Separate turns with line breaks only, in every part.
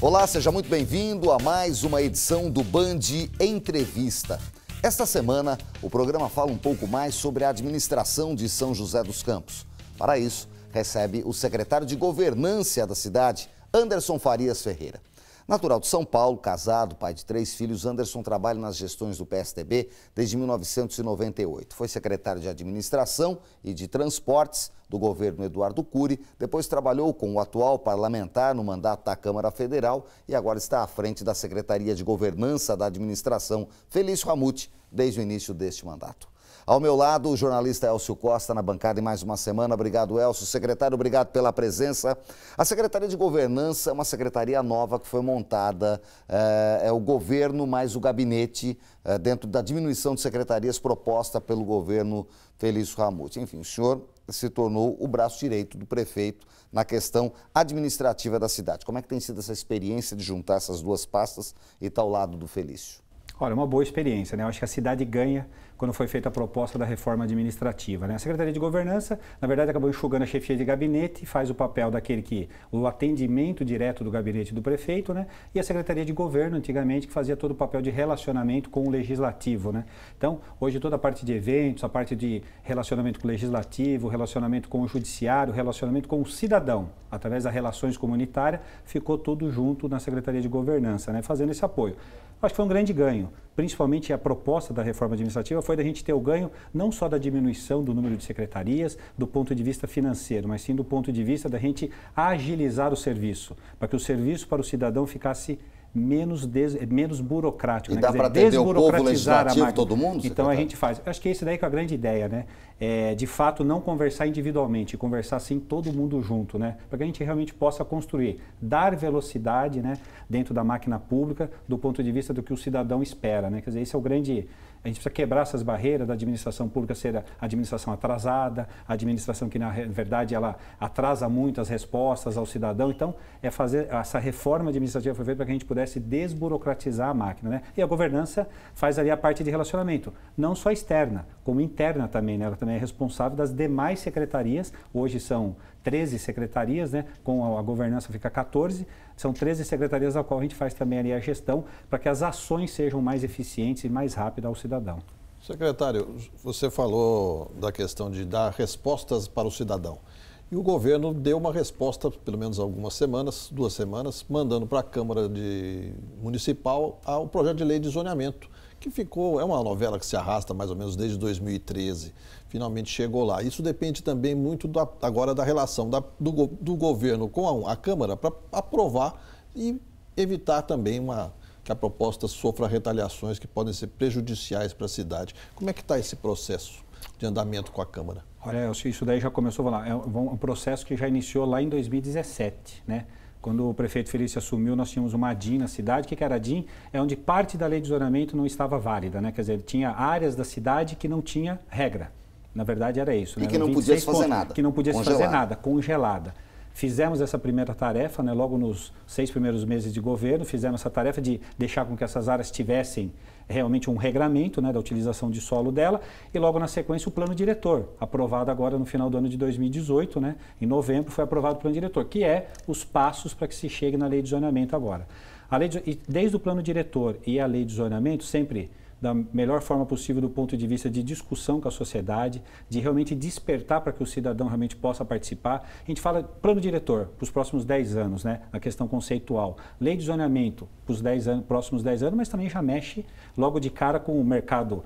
Olá, seja muito bem-vindo a mais uma edição do Band Entrevista. Esta semana, o programa fala um pouco mais sobre a administração de São José dos Campos. Para isso, recebe o secretário de Governança da cidade, Anderson Farias Ferreira. Natural de São Paulo, casado, pai de três filhos, Anderson trabalha nas gestões do PSDB desde 1998. Foi secretário de Administração e de Transportes do governo Eduardo Cury, depois trabalhou com o atual parlamentar no mandato da Câmara Federal e agora está à frente da Secretaria de Governança da Administração, Felício Ramute, desde o início deste mandato. Ao meu lado, o jornalista Elcio Costa, na bancada em mais uma semana. Obrigado, Elcio. Secretário, obrigado pela presença. A Secretaria de Governança é uma secretaria nova que foi montada. É, é o governo mais o gabinete é, dentro da diminuição de secretarias proposta pelo governo Felício Ramute. Enfim, o senhor se tornou o braço direito do prefeito na questão administrativa da cidade. Como é que tem sido essa experiência de juntar essas
duas pastas e estar tá ao lado do Felício? Olha, uma boa experiência, né? Eu acho que a cidade ganha quando foi feita a proposta da reforma administrativa. Né? A Secretaria de Governança, na verdade, acabou enxugando a chefia de gabinete, faz o papel daquele que o atendimento direto do gabinete do prefeito, né? E a Secretaria de Governo, antigamente, que fazia todo o papel de relacionamento com o legislativo, né? Então, hoje toda a parte de eventos, a parte de relacionamento com o legislativo, relacionamento com o judiciário, relacionamento com o cidadão, através das relações comunitárias, ficou tudo junto na Secretaria de Governança, né? Fazendo esse apoio. Acho que foi um grande ganho ganho, principalmente a proposta da reforma administrativa, foi da gente ter o ganho não só da diminuição do número de secretarias do ponto de vista financeiro, mas sim do ponto de vista da gente agilizar o serviço, para que o serviço para o cidadão ficasse menos, des, menos burocrático. E né? dá para desburocratizar o povo todo mundo? Então secretário? a gente faz. Acho que é isso daí que é a grande ideia, né? É, de fato, não conversar individualmente, conversar sim todo mundo junto, né? Para que a gente realmente possa construir, dar velocidade né, dentro da máquina pública do ponto de vista do que o cidadão espera, né? Quer dizer, esse é o grande a gente precisa quebrar essas barreiras da administração pública ser a administração atrasada, a administração que, na verdade, ela atrasa muito as respostas ao cidadão. Então, é fazer essa reforma administrativa foi feita para que a gente pudesse desburocratizar a máquina. Né? E a governança faz ali a parte de relacionamento, não só externa, como interna também. Né? Ela também é responsável das demais secretarias, hoje são 13 secretarias, né? com a governança fica 14, são 13 secretarias ao qual a gente faz também ali a gestão para que as ações sejam mais eficientes e mais rápidas ao cidadão.
Secretário, você falou da questão de dar respostas para o cidadão. E o governo deu uma resposta, pelo menos algumas semanas, duas semanas, mandando para a Câmara de Municipal o projeto de lei de zoneamento que ficou, é uma novela que se arrasta mais ou menos desde 2013, finalmente chegou lá. Isso depende também muito da, agora da relação da, do, do, governo com a, a Câmara para aprovar e evitar também uma, que a proposta sofra retaliações que podem ser prejudiciais para a cidade. Como é que está esse processo de andamento com a Câmara?
Olha, isso daí já começou, vou lá, é um processo que já iniciou lá em 2017, né? Quando o prefeito Felício assumiu, nós tínhamos uma DIN na cidade. O que era a DIN? É onde parte da lei de zoneamento não estava válida, né? Quer dizer, tinha áreas da cidade que não tinha regra. Na verdade, era isso. Né? E né? que não podia fazer pontos, nada. Que não podia fazer nada, congelada. Fizemos essa primeira tarefa, né, logo nos seis primeiros meses de governo, fizemos essa tarefa de deixar com que essas áreas tivessem realmente um regramento né, da utilização de solo dela e logo na sequência o plano diretor, aprovado agora no final do ano de 2018, né, em novembro foi aprovado o plano diretor, que é os passos para que se chegue na lei de zoneamento agora. A lei de, desde o plano diretor e a lei de zoneamento sempre da melhor forma possível do ponto de vista de discussão com a sociedade, de realmente despertar para que o cidadão realmente possa participar. A gente fala plano diretor para os próximos 10 anos, né? a questão conceitual. Lei de zoneamento para os 10 anos, próximos 10 anos, mas também já mexe logo de cara com o mercado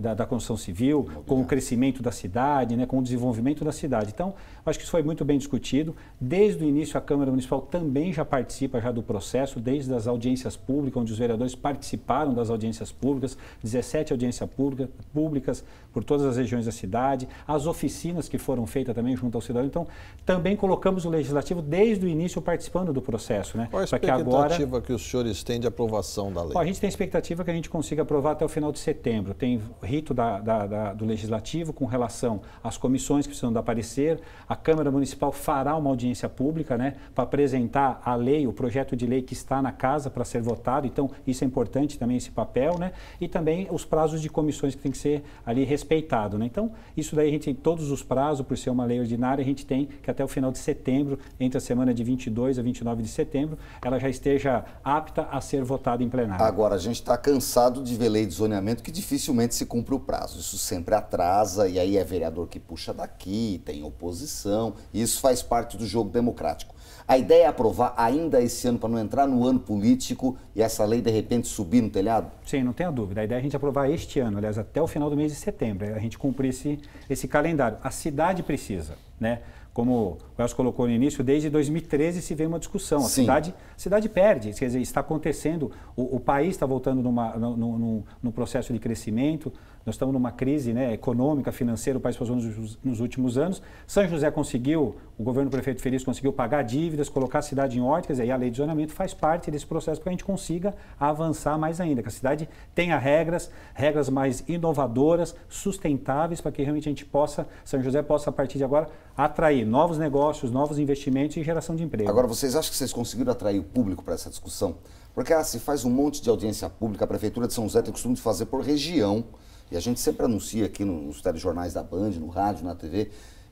da, da construção civil, Imobiliário. com o crescimento da cidade, né, com o desenvolvimento da cidade. Então, acho que isso foi muito bem discutido. Desde o início, a Câmara Municipal também já participa já do processo, desde as audiências públicas, onde os vereadores participaram das audiências públicas, 17 audiências pública, públicas por todas as regiões da cidade, as oficinas que foram feitas também junto ao cidadão. Então, também colocamos o Legislativo desde o início participando do processo. Né? Qual a expectativa que, agora... que os senhores têm de aprovação da lei? Bom, a gente tem expectativa que a gente consiga aprovar até o final de setembro. Tem rito da, da, da, do legislativo com relação às comissões que precisam aparecer. A Câmara Municipal fará uma audiência pública né, para apresentar a lei, o projeto de lei que está na casa para ser votado. Então, isso é importante também, esse papel. Né? E também os prazos de comissões que tem que ser ali respeitado. Né? Então, isso daí a gente tem todos os prazos, por ser uma lei ordinária, a gente tem que até o final de setembro, entre a semana de 22 a 29 de setembro, ela já esteja apta a ser votada em plenário.
Agora, a gente está cansado de ver lei de zoneamento que dificilmente se cumpre o prazo. Isso sempre atrasa, e aí é vereador que puxa daqui, tem oposição, isso faz parte do jogo democrático. A ideia é aprovar ainda esse ano, para não entrar no ano político
e essa lei de repente subir no telhado? Sim, não tenha dúvida. A ideia é a gente aprovar este ano, aliás, até o final do mês de setembro, é a gente cumprir esse, esse calendário. A cidade precisa, né? como o Elcio colocou no início, desde 2013 se vê uma discussão. A cidade, a cidade perde, quer dizer, está acontecendo, o, o país está voltando numa, no num processo de crescimento, nós estamos numa crise né, econômica, financeira, o país passou nos, nos, últimos anos. São José conseguiu, o governo do prefeito Feliz conseguiu pagar dívidas, colocar a cidade em ordem, e a lei de zonamento faz parte desse processo para que a gente consiga avançar mais ainda, que a cidade tenha regras, regras mais inovadoras, sustentáveis, para que realmente a gente possa, São José possa, a partir de agora, atrair novos negócios, novos investimentos e geração de emprego. Agora, vocês
acham que vocês conseguiram atrair o público para essa discussão? Porque ah, se faz um monte de audiência pública, a Prefeitura de São José tem o costume de fazer por região. E a gente sempre anuncia aqui nos telejornais da Band, no rádio, na TV.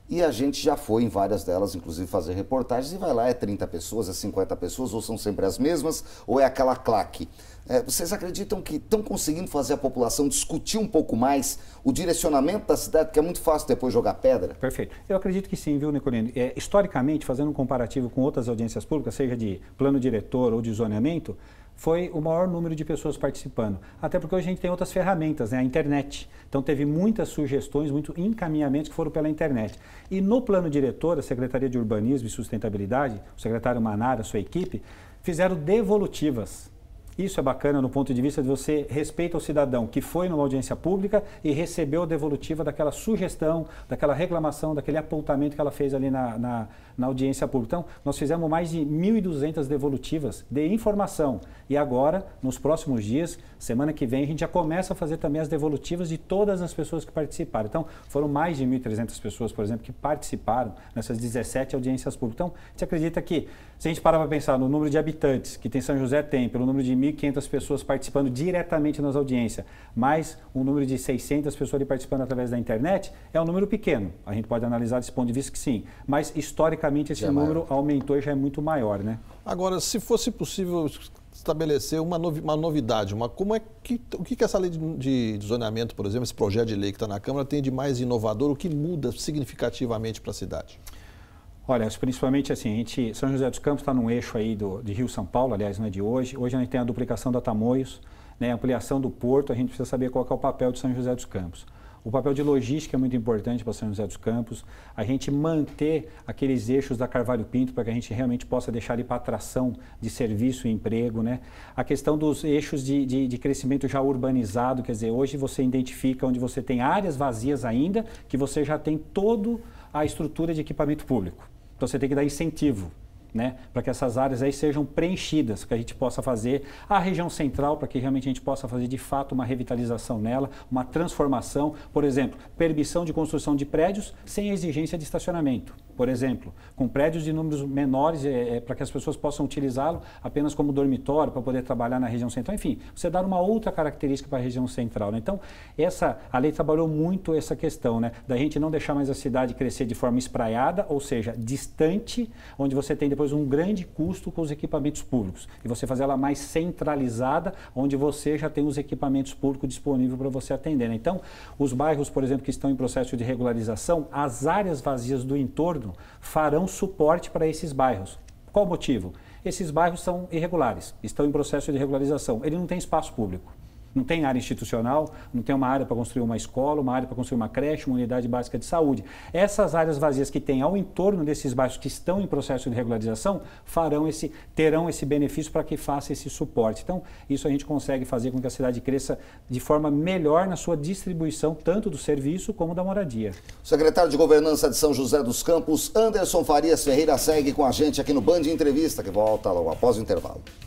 E a gente já foi em várias delas, inclusive, fazer reportagens. E vai lá, é 30 pessoas, é 50 pessoas, ou são sempre as mesmas, ou é aquela claque. É, vocês acreditam que estão conseguindo fazer a população discutir um pouco mais o direcionamento da cidade, que é muito fácil depois jogar pedra?
Perfeito. Eu acredito que sim, viu, Nicolino? É, historicamente, fazendo um comparativo com outras audiências públicas, seja de plano diretor ou de zoneamento, foi o maior número de pessoas participando. Até porque hoje a gente tem outras ferramentas, né? a internet. Então teve muitas sugestões, muitos encaminhamentos que foram pela internet. E no plano diretor, a Secretaria de Urbanismo e Sustentabilidade, o secretário Manara, sua equipe, fizeram devolutivas isso é bacana no ponto de vista de você respeita o cidadão que foi numa audiência pública e recebeu a devolutiva daquela sugestão, daquela reclamação, daquele apontamento que ela fez ali na, na, na audiência pública. Então, nós fizemos mais de 1.200 devolutivas de informação. E agora, nos próximos dias, semana que vem, a gente já começa a fazer também as devolutivas de todas as pessoas que participaram. Então, foram mais de 1.300 pessoas, por exemplo, que participaram nessas 17 audiências públicas. Então, a gente acredita que, se a gente parar para pensar no número de habitantes que tem São José tem, pelo número de 1.500 pessoas participando diretamente nas audiências, mais um número de 600 pessoas participando através da internet, é um número pequeno. A gente pode analisar desse ponto de vista que sim. Mas, historicamente, esse é número maior. aumentou e já é muito maior, né? Agora, se fosse possível estabelecer
uma, novidade, uma, como é que, o que, que essa lei de, de zoneamento, por exemplo, esse projeto de lei
que está na Câmara, tem de mais inovador, o que muda significativamente para a cidade? Olha, principalmente assim, a gente, São José dos Campos está num eixo aí do, de Rio-São Paulo, aliás, não é de hoje. Hoje a gente tem a duplicação da Tamoios, né, ampliação do porto, a gente precisa saber qual é o papel de São José dos Campos. O papel de logística é muito importante para São José dos Campos. A gente manter aqueles eixos da Carvalho Pinto para que a gente realmente possa deixar ali para atração de serviço e emprego. Né? A questão dos eixos de, de, de, crescimento já urbanizado, quer dizer, hoje você identifica onde você tem áreas vazias ainda, que você já tem toda a estrutura de equipamento público. Então você tem que dar incentivo né, para que essas áreas aí sejam preenchidas, que a gente possa fazer a região central, para que realmente a gente possa fazer de fato uma revitalização nela, uma transformação, por exemplo, permissão de construção de prédios sem exigência de estacionamento, por exemplo, com prédios de números menores é, é, para que as pessoas possam utilizá-lo apenas como dormitório para poder trabalhar na região central, enfim, você dar uma outra característica para a região central. Né? Então, essa a lei trabalhou muito essa questão, né, da gente não deixar mais a cidade crescer de forma espraiada, ou seja, distante, onde você tem depois um grande custo com os equipamentos públicos. E você fazer ela mais centralizada, onde você já tem os equipamentos públicos disponíveis para você atender. Né? Então, os bairros, por exemplo, que estão em processo de regularização, as áreas vazias do entorno farão suporte para esses bairros. Qual o motivo? Esses bairros são irregulares, estão em processo de regularização. Ele não tem espaço público. Não tem área institucional, não tem uma área para construir uma escola, uma área para construir uma creche, uma unidade básica de saúde. Essas áreas vazias que tem ao entorno desses bairros que estão em processo de regularização farão esse, terão esse benefício para que faça esse suporte. Então, isso a gente consegue fazer com que a cidade cresça de forma melhor na sua distribuição, tanto do serviço como da moradia.
O secretário de Governança de São José dos Campos, Anderson Farias Ferreira, segue com a gente aqui no Band Entrevista, que volta logo após o intervalo.